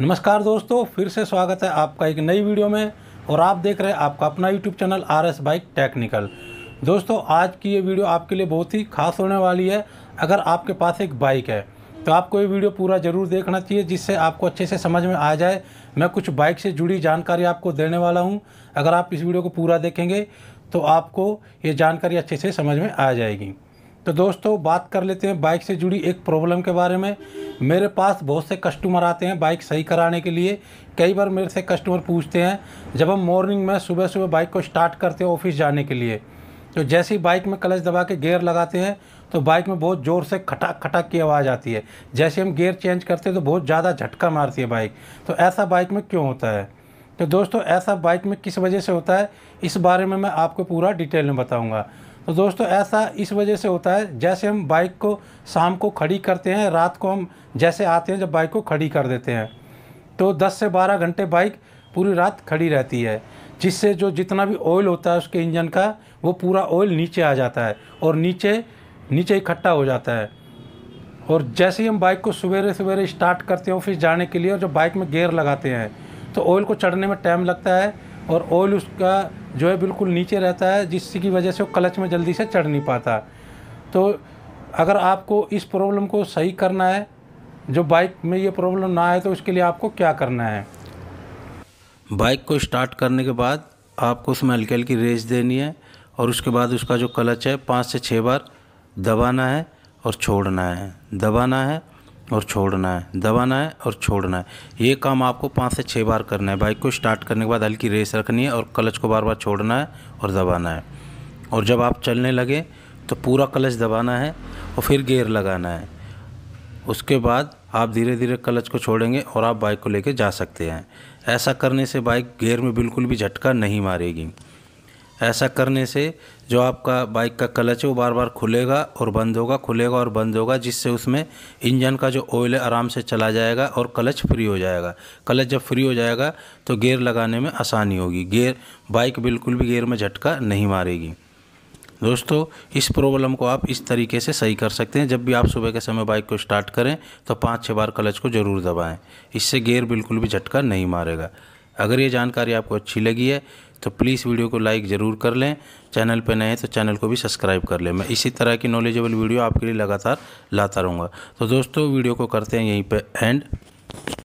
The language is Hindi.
नमस्कार दोस्तों फिर से स्वागत है आपका एक नई वीडियो में और आप देख रहे हैं आपका अपना YouTube channel R S bike technical दोस्तों आज की ये वीडियो आपके लिए बहुत ही खास होने वाली है अगर आपके पास एक बाइक है तो आपको ये वीडियो पूरा ज़रूर देखना चाहिए जिससे आपको अच्छे से समझ में आ जाए मैं कुछ बाइक से जुड़ी जानकारी आपको देने वाला हूँ अगर आप इस वीडियो को पूरा देखेंगे तो आपको ये जानकारी अच्छे से समझ में आ जाएगी तो दोस्तों बात कर लेते हैं बाइक से जुड़ी एक प्रॉब्लम के बारे में मेरे पास बहुत से कस्टमर आते हैं बाइक सही कराने के लिए कई बार मेरे से कस्टमर पूछते हैं जब हम मॉर्निंग में सुबह सुबह बाइक को स्टार्ट करते हैं ऑफिस जाने के लिए तो जैसे ही बाइक में क्लच दबा के गेयर लगाते हैं तो बाइक में बहुत ज़ोर से खटाक खटाक की आवाज़ आती है जैसे हम गेयर चेंज करते हैं तो बहुत ज़्यादा झटका मारती है बाइक तो ऐसा बाइक में क्यों होता है तो दोस्तों ऐसा बाइक में किस वजह से होता है इस बारे में मैं आपको पूरा डिटेल में बताऊँगा तो दोस्तों ऐसा इस वजह से होता है जैसे हम बाइक को शाम को खड़ी करते हैं रात को हम जैसे आते हैं जब बाइक को खड़ी कर देते हैं तो 10 से 12 घंटे बाइक पूरी रात खड़ी रहती है जिससे जो जितना भी ऑयल होता है उसके इंजन का वो पूरा ऑयल नीचे आ जाता है और नीचे नीचे इकट्ठा हो जाता है और जैसे ही हम बाइक को सवेरे सवेरे स्टार्ट करते हैं ऑफिस जाने के लिए और जब बाइक में गेयर लगाते हैं तो ऑयल को चढ़ने में टाइम लगता है और ऑयल उसका जो है बिल्कुल नीचे रहता है जिसकी वजह से वो क्लच में जल्दी से चढ़ नहीं पाता तो अगर आपको इस प्रॉब्लम को सही करना है जो बाइक में ये प्रॉब्लम ना आए तो उसके लिए आपको क्या करना है बाइक को स्टार्ट करने के बाद आपको उसमें हल्की हल्की रेस देनी है और उसके बाद उसका जो क्लच है पाँच से छः बार दबाना है और छोड़ना है दबाना है और छोड़ना है दबाना है और छोड़ना है ये काम आपको पाँच से छः बार करना है बाइक को स्टार्ट करने के बाद हल्की रेस रखनी है और क्लच को बार बार छोड़ना है और दबाना है और जब आप चलने लगे तो पूरा क्लच दबाना है और फिर गेयर लगाना है उसके बाद आप धीरे धीरे क्लच को छोड़ेंगे और आप बाइक को लेकर जा सकते हैं ऐसा करने से बाइक गेयर में बिल्कुल भी झटका नहीं मारेगी ऐसा करने से जो आपका बाइक का क्लच है वो बार बार खुलेगा और बंद होगा खुलेगा और बंद होगा जिससे उसमें इंजन का जो ऑयल है आराम से चला जाएगा और क्लच फ्री हो जाएगा क्लच जब फ्री हो जाएगा तो गेयर लगाने में आसानी होगी गेयर बाइक बिल्कुल भी गेयर में झटका नहीं मारेगी दोस्तों इस प्रॉब्लम को आप इस तरीके से सही कर सकते हैं जब भी आप सुबह के समय बाइक को स्टार्ट करें तो पाँच छः बार क्लच को ज़रूर दबाएँ इससे गेयर बिल्कुल भी झटका नहीं मारेगा अगर ये जानकारी आपको अच्छी लगी है तो प्लीज़ वीडियो को लाइक ज़रूर कर लें चैनल पर नए हैं तो चैनल को भी सब्सक्राइब कर लें मैं इसी तरह की नॉलेजेबल वीडियो आपके लिए लगातार लाता रहूँगा तो दोस्तों वीडियो को करते हैं यहीं पर एंड